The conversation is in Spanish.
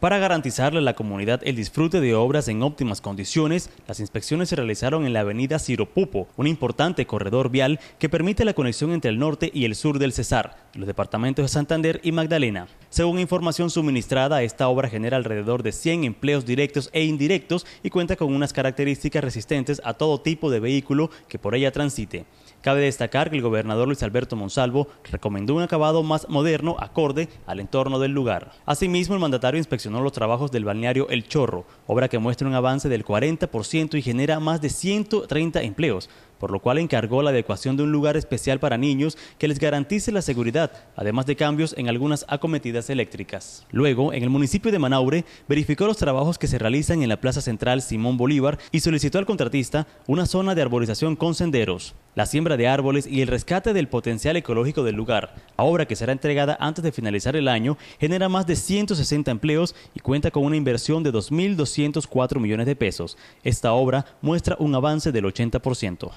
Para garantizarle a la comunidad el disfrute de obras en óptimas condiciones, las inspecciones se realizaron en la avenida Ciropupo, un importante corredor vial que permite la conexión entre el norte y el sur del Cesar, los departamentos de Santander y Magdalena. Según información suministrada, esta obra genera alrededor de 100 empleos directos e indirectos y cuenta con unas características resistentes a todo tipo de vehículo que por ella transite. Cabe destacar que el gobernador Luis Alberto Monsalvo recomendó un acabado más moderno acorde al entorno del lugar. Asimismo, el mandatario inspeccionó los trabajos del balneario El Chorro, obra que muestra un avance del 40% y genera más de 130 empleos por lo cual encargó la adecuación de un lugar especial para niños que les garantice la seguridad, además de cambios en algunas acometidas eléctricas. Luego, en el municipio de Manaure, verificó los trabajos que se realizan en la Plaza Central Simón Bolívar y solicitó al contratista una zona de arborización con senderos la siembra de árboles y el rescate del potencial ecológico del lugar. Obra que será entregada antes de finalizar el año, genera más de 160 empleos y cuenta con una inversión de 2.204 millones de pesos. Esta obra muestra un avance del 80%.